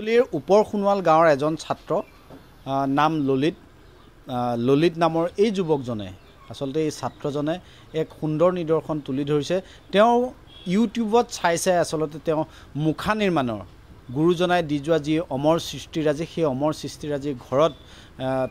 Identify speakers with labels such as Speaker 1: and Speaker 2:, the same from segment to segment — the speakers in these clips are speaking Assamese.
Speaker 1: মাজুলীৰ ওপৰ সোণোৱাল গাঁৱৰ এজন ছাত্ৰ নাম ললিত ললিত নামৰ এই যুৱকজনে আচলতে এই ছাত্ৰজনে এক সুন্দৰ নিদৰ্শন তুলি ধৰিছে তেওঁ ইউটিউবত চাই চাই আচলতে তেওঁ মুখা নিৰ্মাণৰ গুৰুজনাই দি যোৱা যি অমৰ সৃষ্টিৰাজি সেই অমৰ সৃষ্টিৰাজিৰ ঘৰত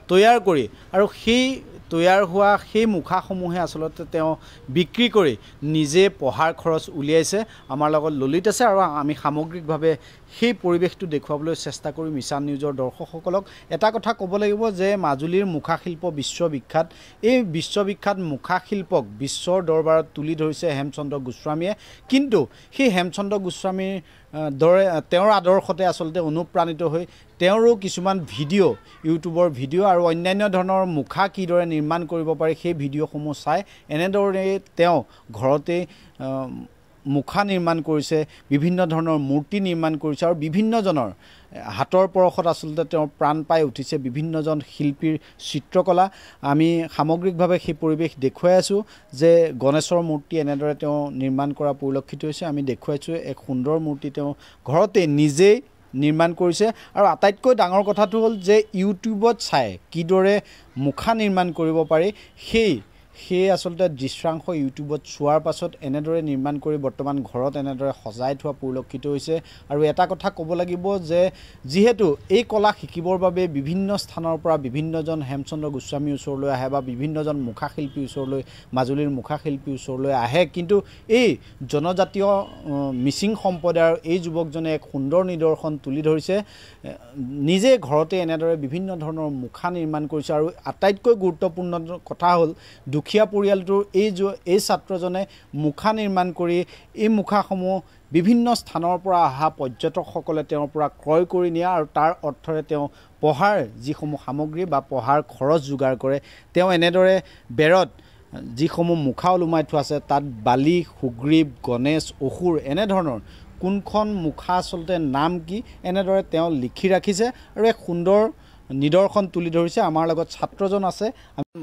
Speaker 1: তৈয়াৰ কৰি আৰু সেই তৈয়াৰ হোৱা সেই মুখাসমূহে আচলতে তেওঁ বিক্ৰী কৰি নিজে পঢ়াৰ খৰচ উলিয়াইছে আমাৰ লগত ললিত আছে আৰু আমি সামগ্ৰিকভাৱে সেই পৰিৱেশটো দেখুৱাবলৈ চেষ্টা কৰি মিছান নিউজৰ দৰ্শকসকলক এটা কথা ক'ব লাগিব যে মাজুলীৰ মুখাশিল্প বিশ্ববিখ্যাত এই বিশ্ববিখ্যাত মুখাশিল্পক বিশ্বৰ দৰবাৰত তুলি ধৰিছে হেমচন্দ্ৰ গোস্বামীয়ে কিন্তু সেই হেমচন্দ্ৰ গোস্বামীৰ দৰে তেওঁৰ আদৰ্শতে আচলতে অনুপ্ৰাণিত হৈ তেওঁৰো কিছুমান ভিডিঅ' ইউটিউবৰ ভিডিঅ' আৰু অন্যান্য ধৰণৰ মুখা কিদৰে নিৰ্মাণ কৰিব পাৰি সেই ভিডিঅ'সমূহ চাই এনেদৰে তেওঁ ঘৰতেই মুখা নিৰ্মাণ কৰিছে বিভিন্ন ধৰণৰ মূৰ্তি নিৰ্মাণ কৰিছে আৰু বিভিন্নজনৰ হাতৰ পৰশত আচলতে তেওঁৰ প্ৰাণ পাই উঠিছে বিভিন্নজন শিল্পীৰ চিত্ৰকলা আমি সামগ্ৰিকভাৱে সেই পৰিৱেশ দেখুৱাই আছোঁ যে গণেশৰ মূৰ্তি এনেদৰে তেওঁ নিৰ্মাণ কৰা পৰিলক্ষিত হৈছে আমি দেখুৱাইছোঁ এক সুন্দৰ মূৰ্তি তেওঁ ঘৰতে নিজেই নিৰ্মাণ কৰিছে আৰু আটাইতকৈ ডাঙৰ কথাটো হ'ল যে ইউটিউবত চাই কিদৰে মুখা নিৰ্মাণ কৰিব পাৰি সেই সেই আচলতে দৃশ্যাংশ ইউটিউবত চোৱাৰ পাছত এনেদৰে নিৰ্মাণ কৰি বৰ্তমান ঘৰত এনেদৰে সজাই থোৱা পৰিলক্ষিত হৈছে আৰু এটা কথা ক'ব লাগিব যে যিহেতু এই কলা শিকিবৰ বাবে বিভিন্ন স্থানৰ পৰা বিভিন্নজন হেমচন্দ্ৰ গোস্বামীৰ ওচৰলৈ আহে বা বিভিন্নজন মুখাশিল্পীৰ ওচৰলৈ মাজুলীৰ মুখাশিল্পীৰ ওচৰলৈ আহে কিন্তু এই জনজাতীয় মিচিং সম্প্ৰদায়ৰ এই যুৱকজনে এক সুন্দৰ নিদৰ্শন তুলি ধৰিছে নিজে ঘৰতে এনেদৰে বিভিন্ন ধৰণৰ মুখা নিৰ্মাণ কৰিছে আৰু আটাইতকৈ গুৰুত্বপূৰ্ণ কথা হ'ল দুখ দুখীয়া পৰিয়ালটোৰ এই এই ছাত্ৰজনে মুখা নিৰ্মাণ কৰি এই মুখাসমূহ বিভিন্ন স্থানৰ পৰা অহা পৰ্যটকসকলে তেওঁৰ পৰা ক্ৰয় কৰি নিয়ে আৰু তাৰ অৰ্থৰে তেওঁ পঢ়াৰ যিসমূহ সামগ্ৰী বা পঢ়াৰ খৰচ যোগাৰ কৰে তেওঁ এনেদৰে বেৰত যিসমূহ মুখা ওলোমাই থোৱা আছে তাত বালি সুগ্ৰীব গণেশ অসুৰ এনেধৰণৰ কোনখন মুখা আচলতে নাম কি এনেদৰে তেওঁ লিখি ৰাখিছে আৰু এক সুন্দৰ নিদৰ্শন তুলি ধৰিছে আমাৰ লগত ছাত্ৰজন আছে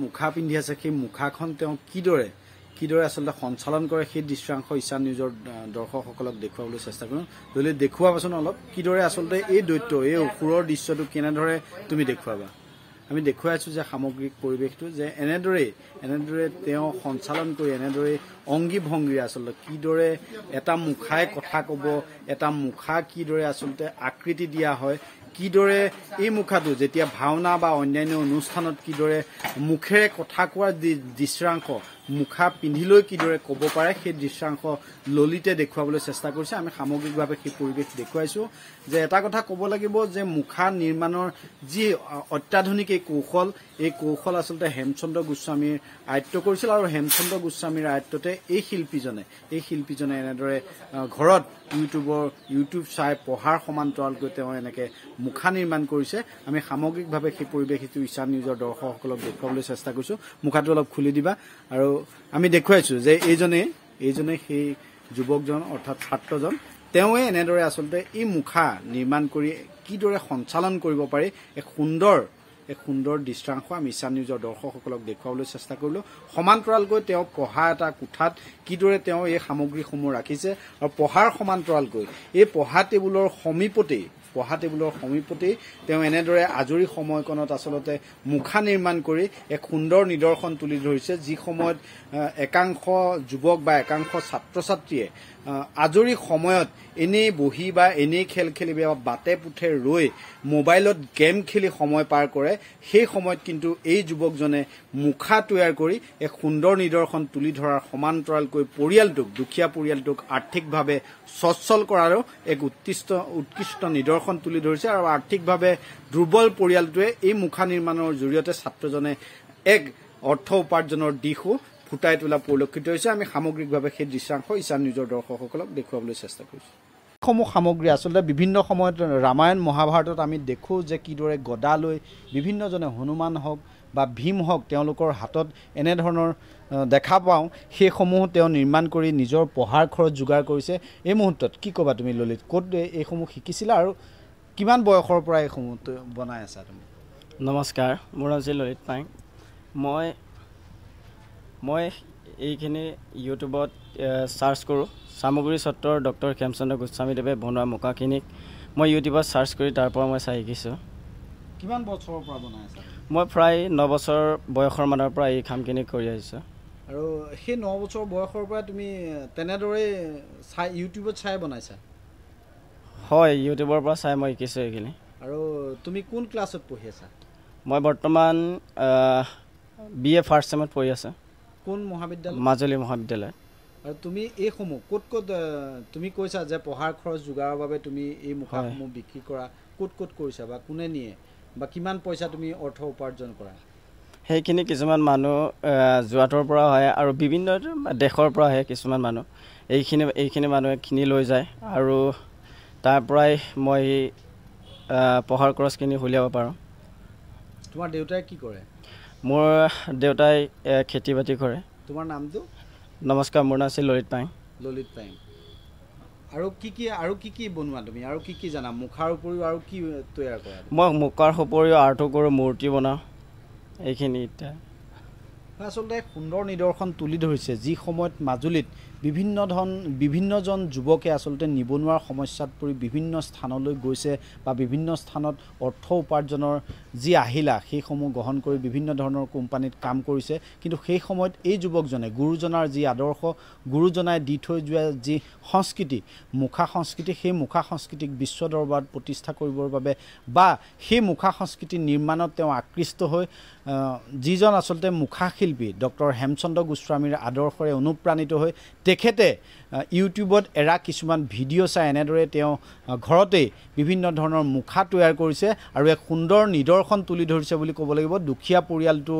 Speaker 1: মুখা পিন্ধি আছে সেই মুখাখন তেওঁ কিদৰে কিদৰে আচলতে সঞ্চালন কৰে সেই দৃশ্যাংশ ইছান নিউজৰ দৰ্শকসকলক দেখুৱাবলৈ চেষ্টা কৰিম যদি দেখুৱাবাচোন অলপ কিদৰে আচলতে এই দৈত্য এই অসুৰৰ দৃশ্যটো কেনেদৰে তুমি দেখুৱাবা আমি দেখুৱাইছোঁ যে সামগ্ৰিক পৰিৱেশটো যে এনেদৰেই এনেদৰে তেওঁ সঞ্চালন কৰি এনেদৰে অংগী ভংগীৰে আচলতে কিদৰে এটা মুখাই কথা ক'ব এটা মুখা কিদৰে আচলতে আকৃতি দিয়া হয় কিদৰে এই মুখাটো যেতিয়া ভাওনা বা অন্যান্য অনুষ্ঠানত কিদৰে মুখেৰে কথা কোৱাৰ দৃশ্যাংশ মুখা পিন্ধি লৈ কিদৰে ক'ব পাৰে সেই দৃশ্যাংশ ললিতে দেখুৱাবলৈ চেষ্টা কৰিছে আমি সামগ্ৰিকভাৱে সেই পৰিৱেশ দেখুৱাইছো যে এটা কথা ক'ব লাগিব যে মুখা নিৰ্মাণৰ যি অত্যাধুনিক এই কৌশল এই কৌশল আচলতে হেমচন্দ্ৰ গোস্বামীৰ আয়ত্ব কৰিছিল আৰু হেমচন্দ্ৰ গোস্বামীৰ আয়ত্বতে এই শিল্পীজনে এই শিল্পীজনে এনেদৰে ঘৰত ইউটিউবৰ ইউটিউব চাই পঢ়াৰ সমান্তৰালকৈ তেওঁ এনেকৈ মুখা নিৰ্মাণ কৰিছে আমি সামগ্ৰিকভাৱে সেই পৰিৱেশ সেইটো ইছান নিউজৰ দৰ্শকসকলক দেখুৱাবলৈ চেষ্টা কৰিছোঁ মুখাটো অলপ খুলি দিবা আৰু আমি দেখুৱাইছো যে এইজনে এইজনে সেই যুৱকজন অৰ্থাৎ ছাত্ৰজন তেওঁৱে এনেদৰে আচলতে এই মুখা নিৰ্মাণ কৰি কিদৰে সঞ্চালন কৰিব পাৰি এক সুন্দৰ এক সুন্দৰ দৃশ্যাংশ আমি ইছান নিউজৰ দৰ্শকসকলক দেখুৱাবলৈ চেষ্টা কৰিলোঁ সমান্তৰালকৈ তেওঁ পঢ়া এটা কোঠাত কিদৰে তেওঁ এই সামগ্ৰীসমূহ ৰাখিছে আৰু পঢ়াৰ সমান্তৰালকৈ এই পঢ়া টেবুলৰ সমীপতেই পঢ়া টেবুলৰ সমীপতেই তেওঁ এনেদৰে আজৰি সময়কণত আচলতে মুখা নিৰ্মাণ কৰি এক সুন্দৰ নিদৰ্শন তুলি ধৰিছে যি সময়ত একাংশ যুৱক বা একাংশ ছাত্ৰ ছাত্ৰীয়ে আজৰি সময়ত এনেই বহি বা এনেই খেল খেলি বা বাটে পুথে ৰৈ মোবাইলত গেম খেলি সময় পাৰ কৰে সেই সময়ত কিন্তু এই যুৱকজনে মুখা তৈয়াৰ কৰি এক সুন্দৰ নিদৰ্শন তুলি ধৰাৰ সমান্তৰালকৈ পৰিয়ালটোক দুখীয়া পৰিয়ালটোক আৰ্থিকভাৱে স্বচ্ছল কৰাৰো এক উৎকৃষ্ট উৎকৃষ্ট নিদৰ্শন তুলি ধৰিছে আৰু আৰ্থিকভাৱে দুৰ্বল পৰিয়ালটোৱে এই মুখা নিৰ্মাণৰ জৰিয়তে ছাত্ৰজনে এক অৰ্থ উপাৰ্জনৰ দিশো ফুটাই তোলা পৰিলক্ষিত হৈছে আমি সামগ্ৰিকভাৱে সেই দৃশ্যাংশ ইছান নিজৰ দৰ্শকসকলক দেখুৱাবলৈ চেষ্টা কৰিছোঁ সমূহ সামগ্ৰী আচলতে বিভিন্ন সময়ত ৰামায়ণ মহাভাৰতত আমি দেখোঁ যে কিদৰে গদা লৈ বিভিন্নজনে হনুমান হওক বা ভীম হওক তেওঁলোকৰ হাতত এনেধৰণৰ দেখা পাওঁ সেইসমূহ তেওঁ নিৰ্মাণ কৰি নিজৰ পঢ়াৰ খৰচ যোগাৰ কৰিছে এই মুহূৰ্তত কি ক'বা তুমি ললিত ক'ত এইসমূহ শিকিছিলা আৰু কিমান বয়সৰ পৰা এইসমূহ বনাই আছা তুমি নমস্কাৰ মোৰ নাম আছিল ললিত পাং
Speaker 2: মই মই এইখিনি ইউটিউবত চাৰ্চ কৰোঁ চামগুৰি সত্ৰৰ ডক্টৰ হেমচন্দ্ৰ গোস্বামীদেৱে বনোৱা মুখাখিনিক মই ইউটিউবত চাৰ্চ কৰি তাৰ পৰা মই চাই শিকিছোঁ
Speaker 1: কিমান বছৰৰ পৰা বনাই
Speaker 2: মই প্ৰায় ন বছৰ বয়সৰ মানৰ পৰা এই কামখিনি কৰি আহিছোঁ
Speaker 1: আৰু সেই ন বছৰ বয়সৰ পৰা তুমি তেনেদৰেই চাই ইউটিউবত চাই বনাইছা
Speaker 2: হয় ইউটিউবৰ পৰা চাই মই শিকিছোঁ এইখিনি
Speaker 1: আৰু তুমি কোন ক্লাছত পঢ়ি আছা
Speaker 2: মই বৰ্তমান বি এ ফাৰ্ষ্ট চেমত পঢ়ি আছোঁ
Speaker 1: কোন মহাবিদ্যালয়
Speaker 2: মাজুলী মহাবিদ্যালয়
Speaker 1: আৰু তুমি এইসমূহ ক'ত ক'ত তুমি কৈছা যে পঢ়াৰ খৰচ যোগাৰৰ বাবে তুমি এই মুখাসমূহ বিক্ৰী কৰা ক'ত ক'ত কৰিছা বা কোনে নিয়ে বা কিমান পইচা তুমি অৰ্থ উপাৰ্জন কৰা
Speaker 2: সেইখিনি কিছুমান মানুহ যোৱাটোৰ পৰা আহে আৰু বিভিন্ন দেশৰ পৰা আহে কিছুমান মানুহ এইখিনি এইখিনি মানুহে কিনি লৈ যায় আৰু তাৰ পৰাই মই পঢ়াৰ খৰচখিনি উলিয়াব পাৰোঁ
Speaker 1: তোমাৰ দেউতাই কি কৰে
Speaker 2: মোৰ দেউতাই খেতি বাতি কৰে তোমাৰ নামটো নমস্কাৰ মোৰ নাম আছিল ললিত পাইং
Speaker 1: ললিত পাইং আৰু কি কি আৰু কি কি বনোৱা তুমি আৰু কি কি জানা মুখাৰ উপৰিও আৰু কি তৈয়াৰ কৰা মই মুখাৰ উপৰিও আৰ্টো কৰোঁ মূৰ্তি বনাওঁ এইখিনি এতিয়া আচলতে সুন্দৰ নিদৰ্শন তুলি ধৰিছে যি সময়ত মাজুলীত বিভিন্ন ধন বিভিন্নজন যুৱকে আচলতে নিবনুৱাৰ সমস্যাত পৰি বিভিন্ন স্থানলৈ গৈছে বা বিভিন্ন স্থানত অৰ্থ উপাৰ্জনৰ যি আহিলা সেইসমূহ গ্ৰহণ কৰি বিভিন্ন ধৰণৰ কোম্পানীত কাম কৰিছে কিন্তু সেই সময়ত এই যুৱকজনে গুৰুজনাৰ যি আদৰ্শ গুৰুজনাই দি থৈ যোৱা যি সংস্কৃতি মুখা সংস্কৃতি সেই মুখা সংস্কৃতিক বিশ্ব দৰবাৰত প্ৰতিষ্ঠা কৰিবৰ বাবে বা সেই মুখা সংস্কৃতি নিৰ্মাণত তেওঁ আকৃষ্ট হৈ যিজন আচলতে মুখাশিল্পী ডক্টৰ হেমচন্দ্ৰ গোস্বামীৰ আদৰ্শৰে অনুপ্ৰাণিত হৈ তেখেতে ইউটিউবত এৰা কিছুমান ভিডিঅ' চাই এনেদৰে তেওঁ ঘৰতেই বিভিন্ন ধৰণৰ মুখা তৈয়াৰ কৰিছে আৰু এক সুন্দৰ নিদৰ্শন তুলি ধৰিছে বুলি ক'ব লাগিব দুখীয়া পৰিয়ালটো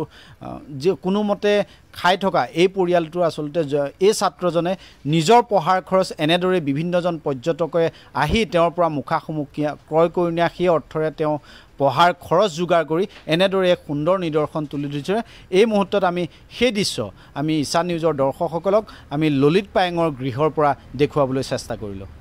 Speaker 1: যি কোনোমতে খাই থকা এই পৰিয়ালটো আচলতে এই ছাত্ৰজনে নিজৰ পঢ়াৰ খৰচ এনেদৰে বিভিন্নজন পৰ্যটকে আহি তেওঁৰ পৰা মুখাসমূহ ক্ৰয় কৰি নিয়া সেই অৰ্থৰে তেওঁ পঢ়াৰ খৰচ যোগাৰ কৰি এনেদৰে এক সুন্দৰ নিদৰ্শন তুলি ধৰিছে এই মুহূৰ্তত আমি সেই দৃশ্য আমি ইছা নিউজৰ দৰ্শকসকলক আমি ললিত পায়েঙৰ গৃহৰ পৰা দেখুৱাবলৈ চেষ্টা কৰিলোঁ